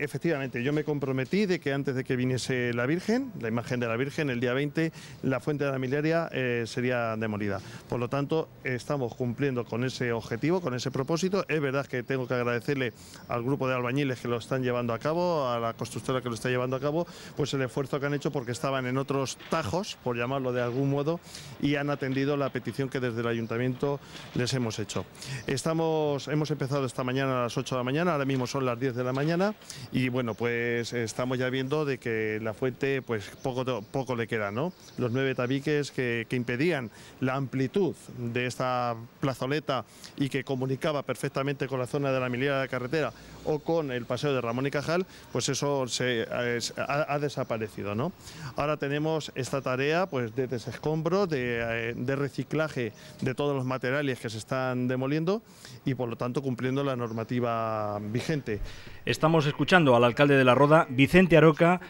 efectivamente, yo me comprometí de que antes de que viniese la Virgen, la imagen de la Virgen, el día 20, la fuente de la miliaria eh, sería demolida. Por lo tanto, estamos cumpliendo con ese objetivo, con ese propósito. Es verdad que tengo que agradecerle al grupo de albañiles que lo están llevando a cabo, a la constructora que lo está llevando a cabo, pues el esfuerzo que han hecho porque estaban en otros tajos, por llamarlo de algún modo, y han atendido la petición que desde el ayuntamiento les hemos hecho. Estamos, hemos empezado esta mañana a las 8 de la mañana, ahora mismo son las 10 de la mañana y bueno, pues estamos ya viendo de que la fuente pues poco, poco le queda, ¿no? Los nueve tabiques que, que impedían la amplitud de esta plazoleta y que comunicaba perfectamente con la zona de la milla de carretera o con el paseo de Ramón y Cajal, pues eso se, ha, desaparecido. ¿no? Ahora tenemos esta tarea pues, de desescombro, de, eh, de reciclaje de todos los materiales que se están demoliendo y por lo tanto cumpliendo la normativa vigente. Estamos escuchando al alcalde de La Roda, Vicente Aroca,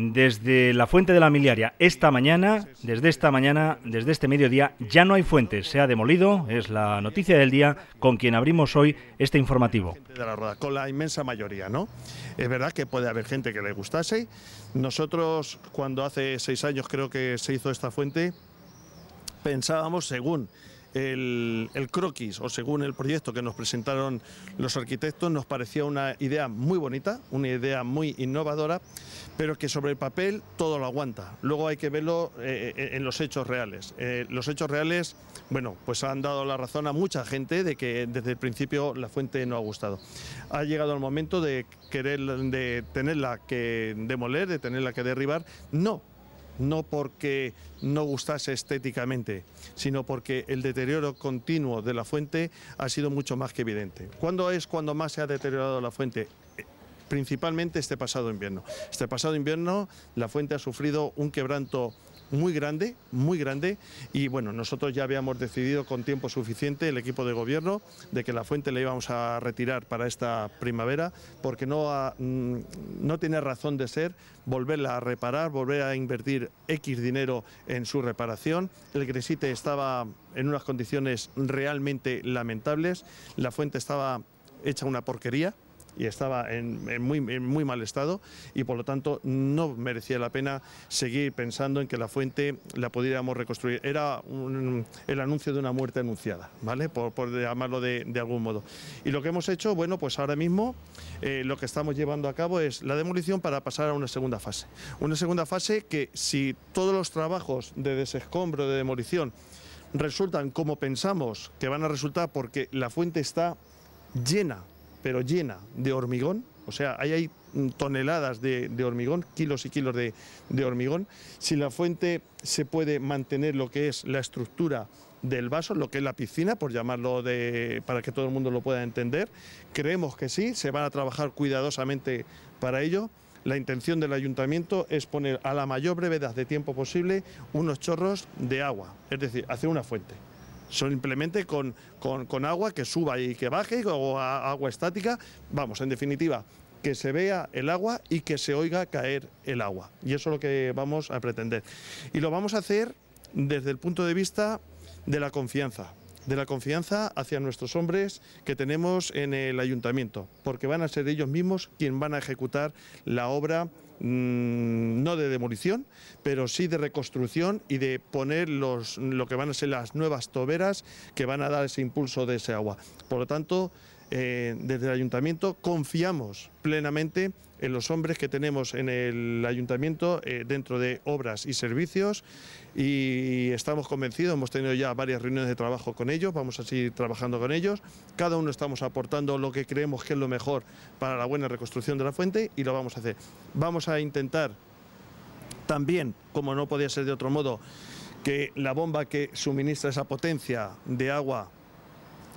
desde la fuente de la miliaria esta mañana, desde esta mañana, desde este mediodía, ya no hay fuentes, se ha demolido, es la noticia del día con quien abrimos hoy este informativo. con la inmensa mayoría, ¿no? Es verdad que puede haber gente que le gustase. Nosotros, cuando hace seis años creo que se hizo esta fuente, pensábamos según el, croquis o según el proyecto que nos presentaron los arquitectos, nos parecía una idea muy bonita, una idea muy innovadora, pero que sobre el papel todo lo aguanta. Luego hay que verlo eh, eh, en los hechos reales. Eh, los hechos reales, bueno, pues han dado la razón a mucha gente de que desde el principio la fuente no ha gustado. Ha llegado el momento de querer, de tenerla que demoler, de tenerla que derribar. No, no porque no gustase estéticamente, sino porque el deterioro continuo de la fuente ha sido mucho más que evidente. ¿Cuándo es cuando más se ha deteriorado la fuente? Principalmente este pasado invierno. Este pasado invierno la fuente ha sufrido un quebranto muy grande, muy grande. Y bueno, nosotros ya habíamos decidido con tiempo suficiente el equipo de gobierno de que la fuente la íbamos a retirar para esta primavera porque no, mm, no tiene razón de ser volverla a reparar, volver a invertir X dinero en su reparación. El Gresite estaba en unas condiciones realmente lamentables, la fuente estaba hecha una porquería, y estaba en, muy, muy mal estado y por lo tanto no merecía la pena seguir pensando en que la fuente la pudiéramos reconstruir. Era el anuncio de una muerte anunciada, ¿vale? Por, llamarlo de, algún modo. Y lo que hemos hecho, bueno, pues ahora mismo eh, lo que estamos llevando a cabo es la demolición para pasar a una segunda fase. Una segunda fase que si todos los trabajos de desescombro, de demolición, resultan como pensamos que van a resultar porque la fuente está llena pero llena de hormigón, o sea, ahí hay mm, toneladas de, hormigón, kilos y kilos de, hormigón. Si la fuente se puede mantener lo que es la estructura del vaso, lo que es la piscina, por llamarlo de, para que todo el mundo lo pueda entender, creemos que sí, se van a trabajar cuidadosamente para ello. La intención del ayuntamiento es poner a la mayor brevedad de tiempo posible unos chorros de agua, es decir, hacer una fuente simplemente con, agua que suba y que baje, o agua estática, vamos, en definitiva, que se vea el agua y que se oiga caer el agua. Y eso es lo que vamos a pretender. Y lo vamos a hacer desde el punto de vista de la confianza de la confianza hacia nuestros hombres que tenemos en el ayuntamiento, porque van a ser ellos mismos quienes van a ejecutar la obra Mm, no de demolición, pero sí de reconstrucción y de poner los, lo que van a ser las nuevas toberas que van a dar ese impulso de ese agua. Por lo tanto, eh, desde el ayuntamiento confiamos plenamente en los hombres que tenemos en el ayuntamiento eh, dentro de obras y servicios y estamos convencidos, hemos tenido ya varias reuniones de trabajo con ellos, vamos a seguir trabajando con ellos, cada uno estamos aportando lo que creemos que es lo mejor para la buena reconstrucción de la fuente y lo vamos a hacer. Vamos a intentar también, como no podía ser de otro modo, que la bomba que suministra esa potencia de agua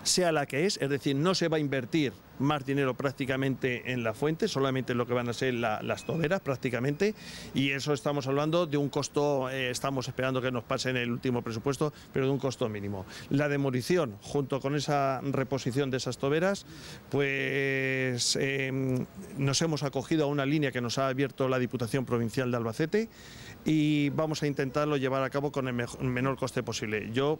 sea la que es, es decir, no se va a invertir más dinero prácticamente en la fuente, solamente lo que van a ser las toberas prácticamente, y eso estamos hablando de un costo, eh, estamos esperando que nos pase en el último presupuesto, pero de un costo mínimo. La demolición, junto con esa reposición de esas toberas, pues eh, nos hemos acogido a una línea que nos ha abierto la Diputación Provincial de Albacete, y vamos a intentarlo llevar a cabo con el, menor coste posible. Yo,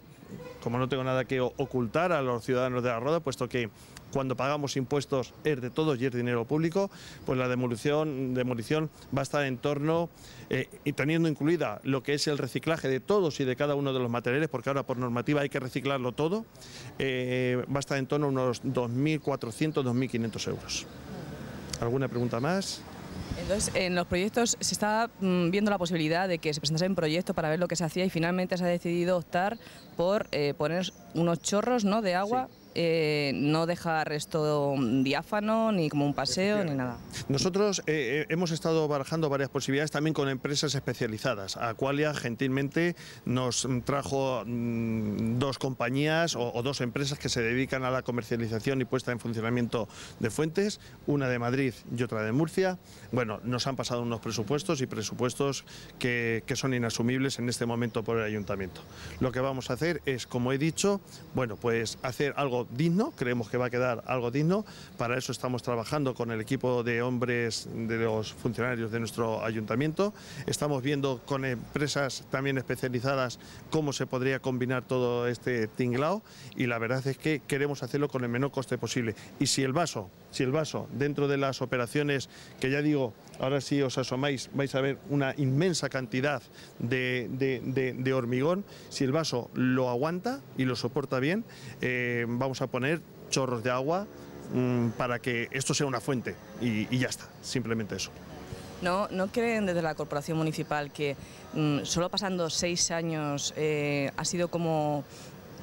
como no tengo nada que ocultar a los ciudadanos de la Roda, puesto que cuando pagamos impuestos es de todos y es dinero público, pues la demolición, va a estar en torno, eh, y teniendo incluida lo que es el reciclaje de todos y de cada uno de los materiales, porque ahora por normativa hay que reciclarlo todo, eh, va a estar en torno a unos 2.400, 2.500 euros. ¿Alguna pregunta más? Entonces, en los proyectos se estaba mm, viendo la posibilidad de que se presentase un proyecto para ver lo que se hacía y finalmente se ha decidido optar por eh, poner unos chorros ¿no? de agua eh, no dejar esto diáfano, ni como un paseo, ni nada. Nosotros eh, eh, hemos estado barajando varias posibilidades también con empresas especializadas. Aqualia gentilmente nos trajo mm, dos compañías o, dos empresas que se dedican a la comercialización y puesta en funcionamiento de fuentes, una de Madrid y otra de Murcia. Bueno, nos han pasado unos presupuestos y presupuestos que son inasumibles en este momento por el ayuntamiento. Lo que vamos a hacer es, como he dicho, bueno, pues hacer algo digno, creemos que va a quedar algo digno. Para eso estamos trabajando con el equipo de hombres de los funcionarios de nuestro ayuntamiento. Estamos viendo con empresas también especializadas cómo se podría combinar todo este tinglao y la verdad es que queremos hacerlo con el menor coste posible. Y si el vaso, si el vaso dentro de las operaciones que ya digo, ahora si os asomáis vais a ver una inmensa cantidad de, hormigón, si el vaso lo aguanta y lo soporta bien, eh, a poner chorros de agua mm, para que esto sea una fuente y, ya está, simplemente eso. ¿No, ¿No, creen desde la Corporación Municipal que mm, solo pasando seis años eh, ha sido como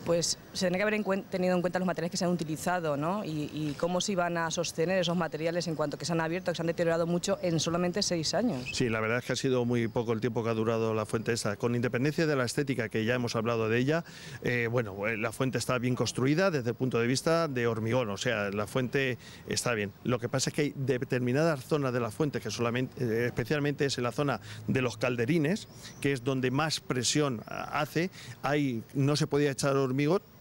pues se tiene que haber tenido en cuenta los materiales que se han utilizado ¿no? y, cómo se iban a sostener esos materiales en cuanto que se han abierto, que se han deteriorado mucho en solamente seis años. Sí, la verdad es que ha sido muy poco el tiempo que ha durado la fuente esa. Con independencia de la estética, que ya hemos hablado de ella, eh, bueno, eh, la fuente está bien construida desde el punto de vista de hormigón, o sea, la fuente está bien. Lo que pasa es que hay determinadas zonas de la fuente, que solamente, eh, especialmente es en la zona de los calderines, que es donde más presión ah, hace, hay, no se podía echar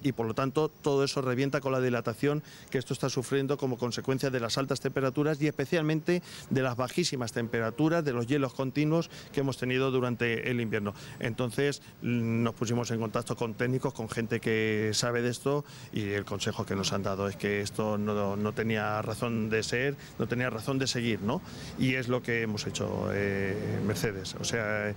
y por lo tanto todo eso revienta con la dilatación que esto está sufriendo como consecuencia de las altas temperaturas y especialmente de las bajísimas temperaturas, de los hielos continuos que hemos tenido durante el invierno. Entonces nos pusimos en contacto con técnicos, con gente que sabe de esto y el consejo que nos han dado es que esto no, tenía razón de ser, no tenía razón de seguir, ¿no? Y es lo que hemos hecho eh, Mercedes. O sea,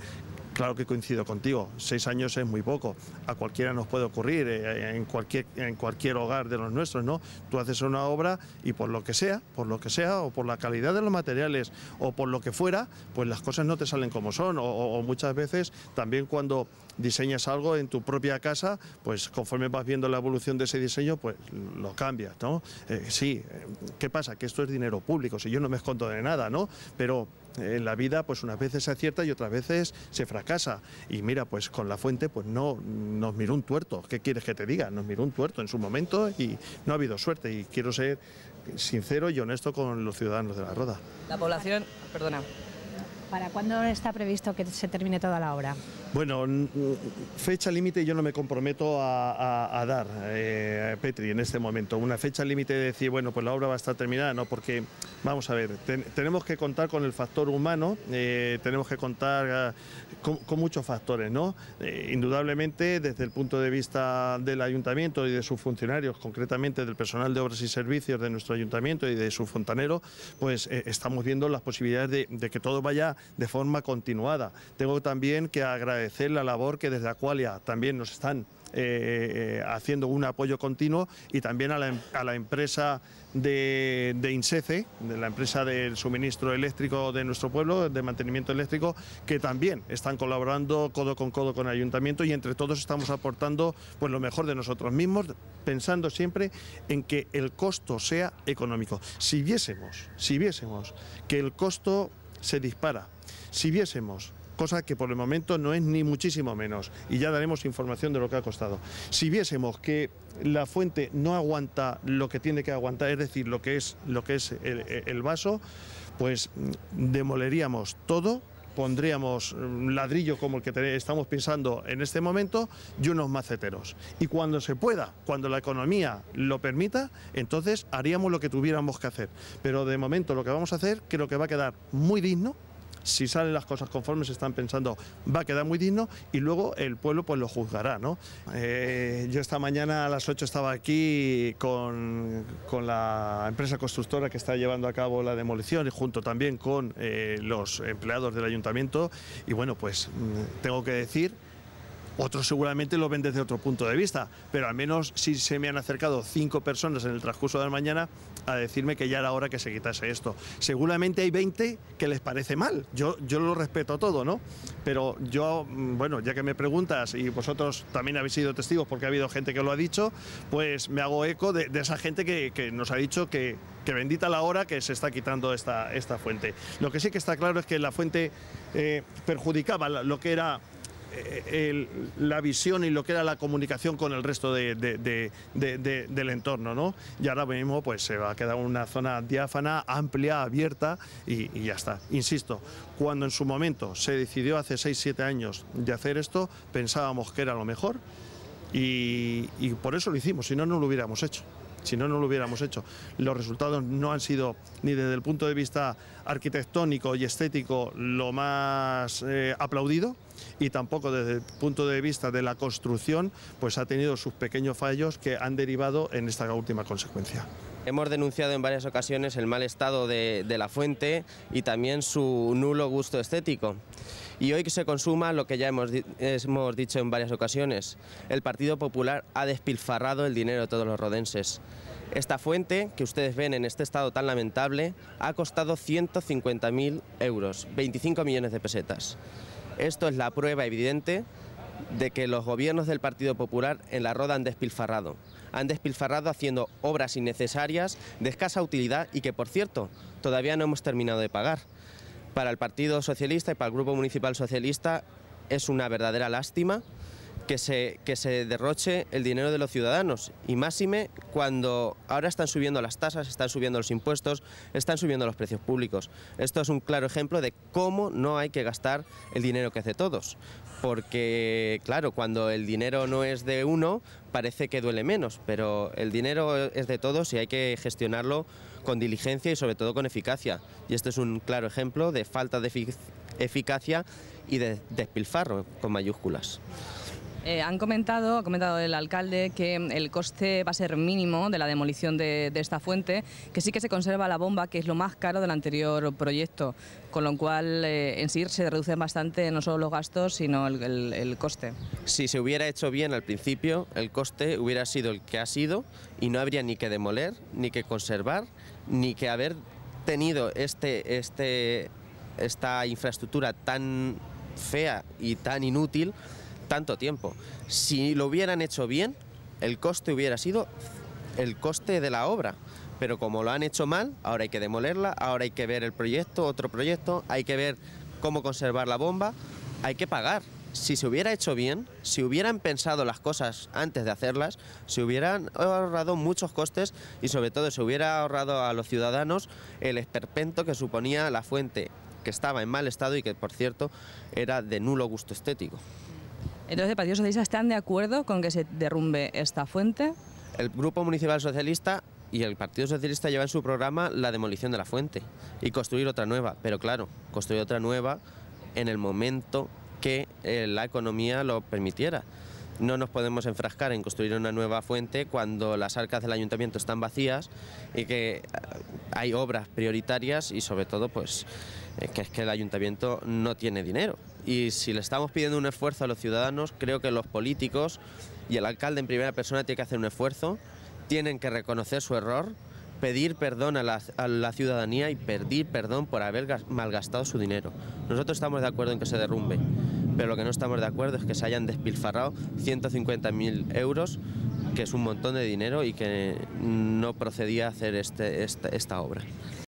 claro que coincido contigo, seis años es muy poco, a cualquiera nos puede ocurrir, eh, en cualquier, en cualquier hogar de los nuestros, ¿no? Tú haces una obra y por lo que sea, por lo que sea, o por la calidad de los materiales, o por lo que fuera, pues las cosas no te salen como son, o, muchas veces también cuando diseñas algo en tu propia casa, pues conforme vas viendo la evolución de ese diseño, pues lo cambias, ¿no? Eh, sí, eh, ¿qué pasa? Que esto es dinero público, si yo no me escondo de nada, ¿no? Pero en eh, la vida pues unas veces se acierta y otras veces se fracasa. Y mira, pues con la fuente pues no nos miró un tuerto. ¿Qué quieres que te diga? Nos miró un tuerto en su momento y no ha habido suerte. Y quiero ser sincero y honesto con los ciudadanos de la Roda. La población, perdona. ¿Para cuándo está previsto que se termine toda la obra? Bueno, fecha límite yo no me comprometo a, dar, eh, Petri, en este momento. Una fecha límite de decir, bueno, pues la obra va a estar terminada, no, porque, vamos a ver, tenemos que contar con el factor humano, eh, tenemos que contar ah, con, muchos factores, ¿no? Eh, indudablemente, desde el punto de vista del ayuntamiento y de sus funcionarios, concretamente del personal de obras y servicios de nuestro ayuntamiento y de su fontanero, pues estamos viendo las posibilidades de, de que todo vaya de forma continuada. Tengo también que agradecer agradecer la labor que desde Acualia... también nos están eh, eh, haciendo un apoyo continuo y también a la, em, empresa de, INSECE, de la empresa del suministro eléctrico de nuestro pueblo, de mantenimiento eléctrico, que también están colaborando codo con codo con el ayuntamiento y entre todos estamos aportando pues, lo mejor de nosotros mismos, pensando siempre en que el costo sea económico. Si viésemos, si viésemos que el costo se dispara, si viésemos cosa que por el momento no es ni muchísimo menos, y ya daremos información de lo que ha costado. Si viésemos que la fuente no aguanta lo que tiene que aguantar, es decir, lo que es, lo que es el, vaso, pues mm, demoleríamos todo pondríamos mm, ladrillo como el que estamos pensando en este momento y unos maceteros. Y cuando se pueda, cuando la economía lo permita, entonces haríamos lo que tuviéramos que hacer. Pero de momento lo que vamos a hacer creo que va a quedar muy digno, si salen las cosas conformes están pensando, va a quedar muy digno y luego el pueblo pues lo juzgará. ¿no? Eh, yo esta mañana a las 8 estaba aquí con, con, la empresa constructora que está llevando a cabo la demolición y junto también con eh, los empleados del ayuntamiento y bueno, pues mm, tengo que decir otros seguramente lo ven desde otro punto de vista, pero al menos si se me han acercado cinco personas en el transcurso de la mañana a decirme que ya era hora que se quitase esto. Seguramente hay 20 que les parece mal. Yo, yo lo respeto todo, ¿no? Pero yo, mm, bueno, ya que me preguntas y vosotros también habéis sido testigos porque ha habido gente que lo ha dicho, pues me hago eco de, esa gente que, nos ha dicho que, bendita la hora que se está quitando esta, esta fuente. Lo que sí que está claro es que la fuente eh, perjudicaba lo que era eh, la visión y lo que era la comunicación con el resto del entorno, ¿no? Y ahora mismo pues se va a quedar una zona diáfana, amplia, abierta y, ya está. Insisto, cuando en su momento se decidió hace 6-7 años de hacer esto, pensábamos que era lo mejor y por eso lo hicimos, si no, no lo hubiéramos hecho si no, no lo hubiéramos hecho. Los resultados no han sido ni desde el punto de vista arquitectónico y estético lo más eh, aplaudido y tampoco desde el punto de vista de la construcción, pues ha tenido sus pequeños fallos que han derivado en esta última consecuencia. Hemos denunciado en varias ocasiones el mal estado de la fuente y también su nulo gusto estético y hoy se consuma lo que ya hemos, hemos dicho en varias ocasiones. El Partido Popular ha despilfarrado el dinero de todos los rodenses. Esta fuente, que ustedes ven en este estado tan lamentable, ha costado 150.000 euros, 25 millones de pesetas. Esto es la prueba evidente de que los gobiernos del Partido Popular en la Roda han despilfarrado. Han despilfarrado haciendo obras innecesarias, de escasa utilidad y que, por cierto, todavía no hemos terminado de pagar para el Partido Socialista y para el Grupo Municipal Socialista es una verdadera lástima que se, derroche el dinero de los ciudadanos. Y máxime cuando ahora están subiendo las tasas, están subiendo los impuestos, están subiendo los precios públicos. Esto es un claro ejemplo de cómo no hay que gastar el dinero que hace todos. Porque, claro, cuando el dinero no es de uno, parece que duele menos, pero el dinero es de todos y hay que gestionarlo con diligencia y sobre todo con eficacia. Y este es un claro ejemplo de falta de eficacia y de despilfarro con mayúsculas. Eh, han comentado, ha comentado el alcalde que el coste va a ser mínimo de la demolición de, esta fuente, que sí que se conserva la bomba, que es lo más caro del anterior proyecto, con lo cual eh, en sí se reducen bastante no solo los gastos, sino el, coste. Si se hubiera hecho bien al principio, el coste hubiera sido el que ha sido y no habría ni que demoler, ni que conservar, ni que haber tenido este, este, esta infraestructura tan fea y tan inútil tanto tiempo. Si lo hubieran hecho bien, el coste hubiera sido el coste de la obra. Pero como lo han hecho mal, ahora hay que demolerla, ahora hay que ver el proyecto, otro proyecto, hay que ver cómo conservar la bomba, hay que pagar. Si se hubiera hecho bien, si hubieran pensado las cosas antes de hacerlas, se hubieran ahorrado muchos costes y sobre todo se hubiera ahorrado a los ciudadanos el esperpento que suponía la fuente que estaba en mal estado y que por cierto era de nulo gusto estético. Entonces, ¿el Partido Socialista están de acuerdo con que se derrumbe esta fuente? El Grupo Municipal Socialista y el Partido Socialista llevan en su programa la demolición de la fuente y construir otra nueva, pero claro, construir otra nueva en el momento que eh, la economía lo permitiera. No nos podemos enfrascar en construir una nueva fuente cuando las arcas del ayuntamiento están vacías y que eh, hay obras prioritarias y sobre todo pues eh, es que el ayuntamiento no tiene dinero. Y si le estamos pidiendo un esfuerzo a los ciudadanos, creo que los políticos y el alcalde en primera persona tiene que hacer un esfuerzo, tienen que reconocer su error, pedir perdón a la, ciudadanía y pedir perdón por haber malgastado su dinero. Nosotros estamos de acuerdo en que se derrumbe, pero lo que no estamos de acuerdo es que se hayan despilfarrado 150.000 euros, que es un montón de dinero y que no procedía a hacer este, esta obra.